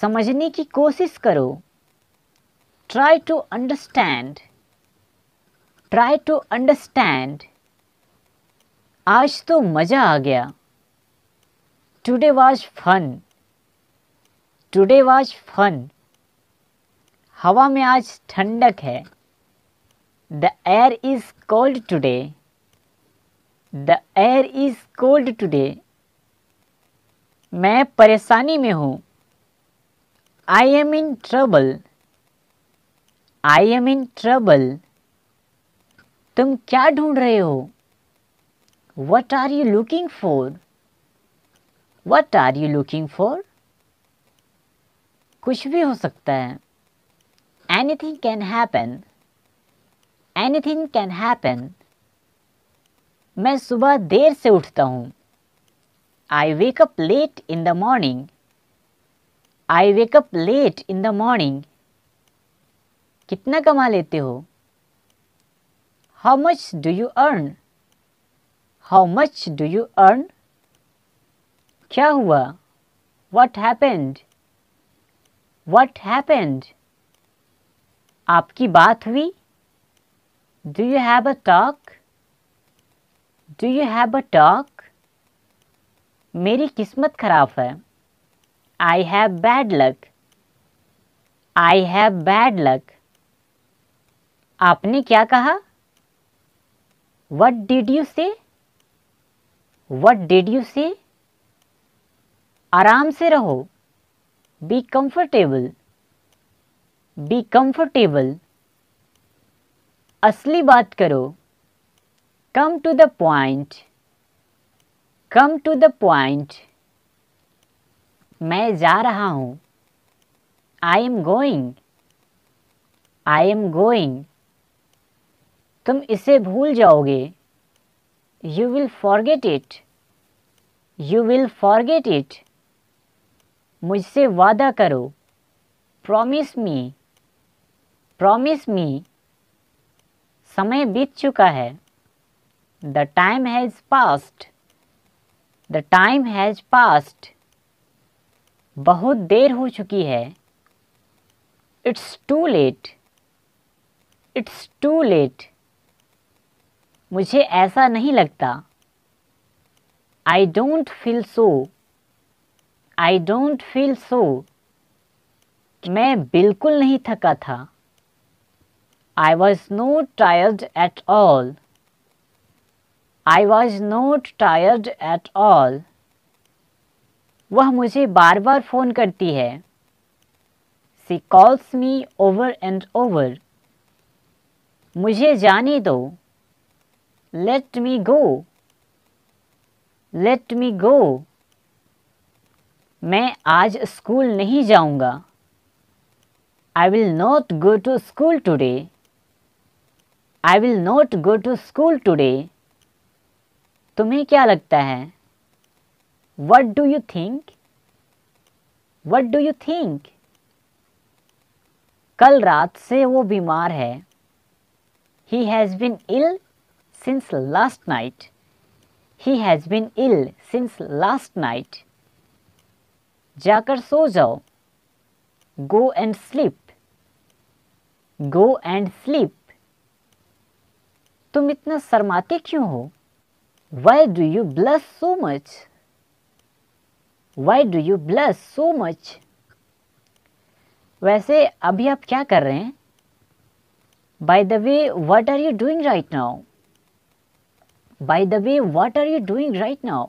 समझने की कोशिश करो try to understand try to understand आज तो मज़ा आ गया today was fun today was fun हवा में आज ठंडक है the air is cold today the air is cold today मैं परेशानी में हूँ I am in trouble. I am in trouble. तुम क्या ढूंढ रहे हो What are you looking for? What are you looking for? कुछ भी हो सकता है Anything can happen. Anything can happen. मैं सुबह देर से उठता हूँ I wake up late in the morning. I wake up late in the morning कितना कमा लेते हो how much do you earn how much do you earn क्या हुआ वट हैपेंड वट हैपेंड आपकी बात हुई do you have a talk do you have a talk मेरी किस्मत खराब है I have bad luck. I have bad luck. आपने क्या कहा What did you say? What did you say? आराम से रहो Be comfortable. Be comfortable. असली बात करो Come to the point. Come to the point. मैं जा रहा हूँ I am going I am going तुम इसे भूल जाओगे you will forget it you will forget it मुझसे वादा करो प्रॉमिस मी प्रॉमिस मी समय बीत चुका है the time has past the time has past बहुत देर हो चुकी है it's too late it's too late मुझे ऐसा नहीं लगता I don't feel so I don't feel so मैं बिल्कुल नहीं थका था I was not tired at all I was not tired at all वह मुझे बार बार फ़ोन करती है she calls me over and over मुझे जाने दो let me go let me गो मैं आज स्कूल नहीं जाऊंगा I will not go to school today I will not go to school today तुम्हें क्या लगता है what do you think what do you think कल रात से वो बीमार है he has been ill since last night he has been ill since last night जाकर सो जाओ go and sleep go and sleep तुम इतना शर्माते क्यों हो why do you blush so much why do you blush so much वैसे अभी आप क्या कर रहे हैं by the way what are you doing right now by the way what are you doing right now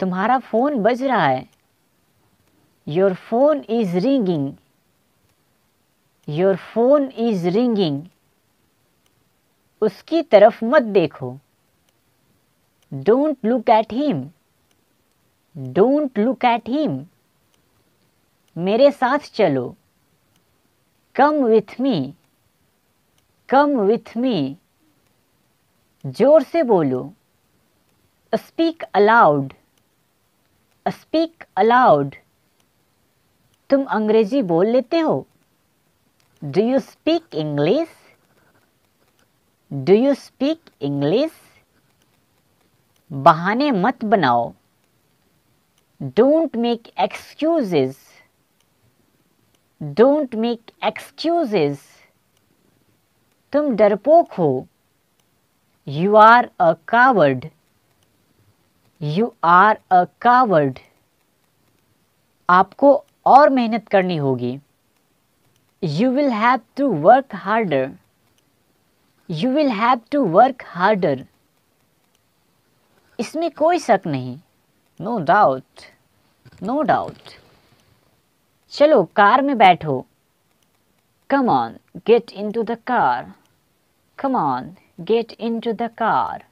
तुम्हारा फ़ोन बज रहा है your phone is ringing your phone is ringing उसकी तरफ मत देखो don't look at him don't look at him मेरे साथ चलो come with me come with me जोर से बोलो स्पीक अलाउड स्पीक अलाउड तुम अंग्रेजी बोल लेते हो do you speak English do you speak English बहाने मत बनाओ don't make excuses don't make excuses तुम डरपोक हो you are a coward you are a coward आपको और मेहनत करनी होगी you will have to work harder you will have to work harder इसमें कोई शक नहीं नो डाउट नो डाउट चलो कार में बैठो come on get into the car come on get into the car